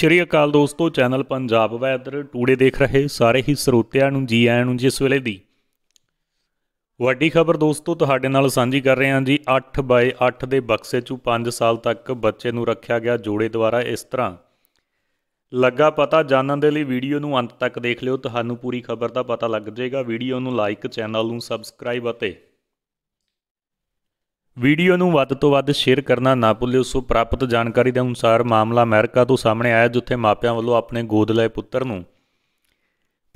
ਸ਼੍ਰੀ ਅਕਾਲ ਦੋਸਤੋ channel Punjab weather today ਦੇਖ ਰਹੇ ਸਾਰੇ ਹੀ ਸਰੋਤਿਆਂ ਨੂੰ ਜੀ ਆਇਆਂ ਨੂੰ ਜਿਸ ਵੇਲੇ ਦੀ ਵੱਡੀ ਖਬਰ ਦੋਸਤੋ ਤੁਹਾਡੇ ਨਾਲ ਸਾਂਝੀ ਕਰ ਰਹੇ ਹਾਂ ਜੀ 8 ਬਾਏ 8 ਦੇ ਬਕਸੇ 'ਚੋਂ 5 ਸਾਲ ਤੱਕ ਬੱਚੇ ਨੂੰ ਰੱਖਿਆ ਗਿਆ ਜੋੜੇ ਦੁਆਰਾ ਇਸ ਤਰ੍ਹਾਂ ਲੱਗਾ ਪਤਾ ਜਾਣਨ ਦੇ ਲਈ ਵੀਡੀਓ ਨੂੰ ਅੰਤ ਤੱਕ ਦੇਖ ਲਿਓ ਤੁਹਾਨੂੰ ਪੂਰੀ ਖਬਰ ਦਾ ਪਤਾ ਲੱਗ ਜਾਏਗਾ ਵੀਡੀਓ ਨੂੰ ਲਾਈਕ ਚੈਨਲ ਨੂੰ ਸਬਸਕ੍ਰਾਈਬ ਅਤੇ ਵੀਡੀਓ ਨੂੰ ਵੱਧ ਤੋਂ ਵੱਧ ਸ਼ੇਅਰ ਕਰਨਾ ਨਾ ਭੁੱਲਿਓ ਸੋ ਪ੍ਰਾਪਤ ਜਾਣਕਾਰੀ ਦੇ ਅਨੁਸਾਰ ਮਾਮਲਾ ਅਮਰੀਕਾ ਤੋਂ ਸਾਹਮਣੇ ਆਇਆ ਜਿੱਥੇ ਮਾਪਿਆਂ ਵੱਲੋਂ ਆਪਣੇ ਗੋਦ ਲਏ ਪੁੱਤਰ ਨੂੰ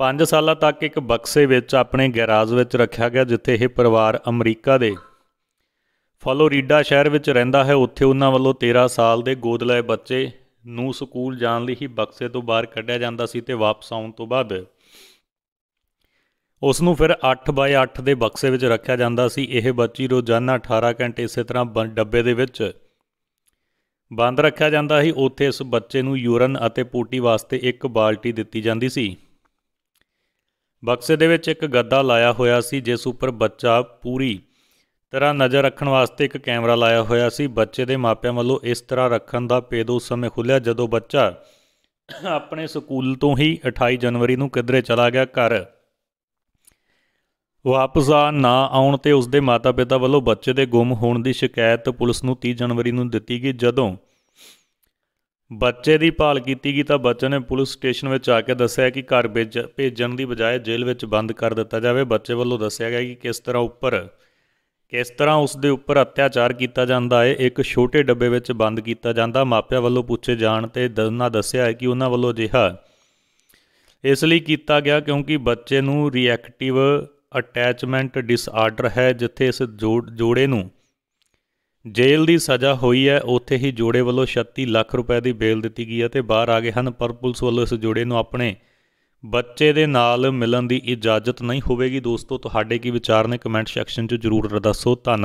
5 ਸਾਲਾਂ ਤੱਕ ਇੱਕ ਬਕਸੇ ਵਿੱਚ ਆਪਣੇ ਗੈਰਾਜ ਵਿੱਚ ਰੱਖਿਆ ਗਿਆ ਜਿੱਥੇ ਇਹ ਪਰਿਵਾਰ ਅਮਰੀਕਾ ਦੇ ਫਲੋਰੀਡਾ ਸ਼ਹਿਰ ਵਿੱਚ ਰਹਿੰਦਾ ਹੈ ਉੱਥੇ ਉਹਨਾਂ ਵੱਲੋਂ 13 ਸਾਲ ਦੇ ਗੋਦ ਲਏ ਬੱਚੇ ਨੂੰ ਸਕੂਲ ਜਾਣ ਲਈ ਹੀ ਬਕਸੇ ਤੋਂ ਬਾਹਰ ਕੱਢਿਆ ਜਾਂਦਾ ਸੀ ਤੇ ਵਾਪਸ ਆਉਣ ਤੋਂ ਬਾਅਦ ਉਸ ਨੂੰ ਫਿਰ 8x8 ਦੇ ਬਕਸੇ ਵਿੱਚ ਰੱਖਿਆ ਜਾਂਦਾ ਸੀ ਇਹ ਬੱਚੀ ਰੋਜ਼ਾਨਾ 18 ਘੰਟੇ ਇਸੇ ਤਰ੍ਹਾਂ ਡੱਬੇ ਦੇ ਵਿੱਚ ਬੰਦ ਰੱਖਿਆ ਜਾਂਦਾ ਸੀ ਉੱਥੇ ਇਸ ਬੱਚੇ ਨੂੰ ਯੂਰਨ ਅਤੇ ਪੂਟੀ ਵਾਸਤੇ ਇੱਕ ਬਾਲਟੀ ਦਿੱਤੀ ਜਾਂਦੀ ਸੀ ਬਕਸੇ ਦੇ ਵਿੱਚ ਇੱਕ ਗੱਦਾ ਲਾਇਆ ਹੋਇਆ ਸੀ ਜਿਸ ਉੱਪਰ ਬੱਚਾ ਪੂਰੀ ਤਰ੍ਹਾਂ ਨਜ਼ਰ ਰੱਖਣ ਵਾਸਤੇ ਇੱਕ ਕੈਮਰਾ ਲਾਇਆ ਹੋਇਆ ਸੀ ਬੱਚੇ ਦੇ ਮਾਪਿਆਂ ਵੱਲੋਂ ਇਸ ਤਰ੍ਹਾਂ ਰੱਖਣ ਦਾ ਪੇਦ ਉਸ ਸਮੇਂ ਖੁੱਲਿਆ ਜਦੋਂ ਬੱਚਾ ਆਪਣੇ ਸਕੂਲ ਤੋਂ ਹੀ 28 ਜਨਵਰੀ ਨੂੰ ਕਿਧਰੇ ਚਲਾ ਗਿਆ ਘਰ ਵਾਪਸ ਆ ਨਾ ਆਉਣ ਤੇ ਉਸ ਦੇ ਮਾਤਾ-ਪਿਤਾ ਵੱਲੋਂ ਬੱਚੇ ਦੇ ਗੁੰਮ ਹੋਣ ਦੀ ਸ਼ਿਕਾਇਤ ਪੁਲਿਸ ਨੂੰ 30 ਜਨਵਰੀ ਨੂੰ ਦਿੱਤੀ ਗਈ ਜਦੋਂ ਬੱਚੇ ਦੀ ਭਾਲ ਕੀਤੀ ਗਈ ਤਾਂ ਬੱਚੇ ਨੇ ਪੁਲਿਸ ਸਟੇਸ਼ਨ ਵਿੱਚ ਆ ਕੇ ਦੱਸਿਆ ਕਿ ਘਰ ਭੇਜਣ ਦੀ ਬਜਾਏ ਜੇਲ੍ਹ ਵਿੱਚ ਬੰਦ ਕਰ ਦਿੱਤਾ ਜਾਵੇ ਬੱਚੇ ਵੱਲੋਂ ਦੱਸਿਆ ਗਿਆ ਕਿ ਕਿਸ ਤਰ੍ਹਾਂ ਉੱਪਰ ਕਿਸ ਤਰ੍ਹਾਂ ਉਸ ਦੇ ਉੱਪਰ ਅਤਿਆਚਾਰ ਕੀਤਾ ਜਾਂਦਾ ਹੈ ਇੱਕ ਛੋਟੇ ਡੱਬੇ ਵਿੱਚ ਬੰਦ ਕੀਤਾ ਜਾਂਦਾ ਮਾਪਿਆਂ ਵੱਲੋਂ ਪੁੱਛੇ ਜਾਣ ਤੇ ਦੱਸਣਾ ਦੱਸਿਆ ਹੈ ਕਿ ਉਹਨਾਂ ਵੱਲੋਂ ਅਜਿਹਾ ਇਸ ਲਈ ਕੀਤਾ ਗਿਆ ਕਿਉਂਕਿ ਬੱਚੇ ਨੂੰ ਰੀਐਕਟਿਵ ਅਟੈਚਮੈਂਟ ਡਿਸਆਰਡਰ ਹੈ ਜਿੱਥੇ ਇਸ ਜੋੜੇ ਨੂੰ ਜੇਲ੍ਹ ਦੀ ਸਜ਼ਾ ਹੋਈ ਹੈ ਉੱਥੇ ਹੀ ਜੋੜੇ ਵੱਲੋਂ 36 ਲੱਖ ਰੁਪਏ ਦੀ ਬੇਲ ਦਿੱਤੀ ਗਈ ਹੈ ਤੇ ਬਾਹਰ ਆ ਗਏ ਹਨ ਪਰ ਪੁਲਿਸ ਵੱਲੋਂ ਇਸ ਜੋੜੇ ਨੂੰ ਆਪਣੇ ਬੱਚੇ ਦੇ ਨਾਲ ਮਿਲਣ ਦੀ ਇਜਾਜ਼ਤ ਨਹੀਂ ਹੋਵੇਗੀ ਦੋਸਤੋ ਤੁਹਾਡੇ ਕੀ ਵਿਚਾਰ ਨੇ ਕਮੈਂਟ ਸੈਕਸ਼ਨ 'ਚ ਜ਼ਰੂਰ ਦੱਸੋ ਧੰਨਵਾਦ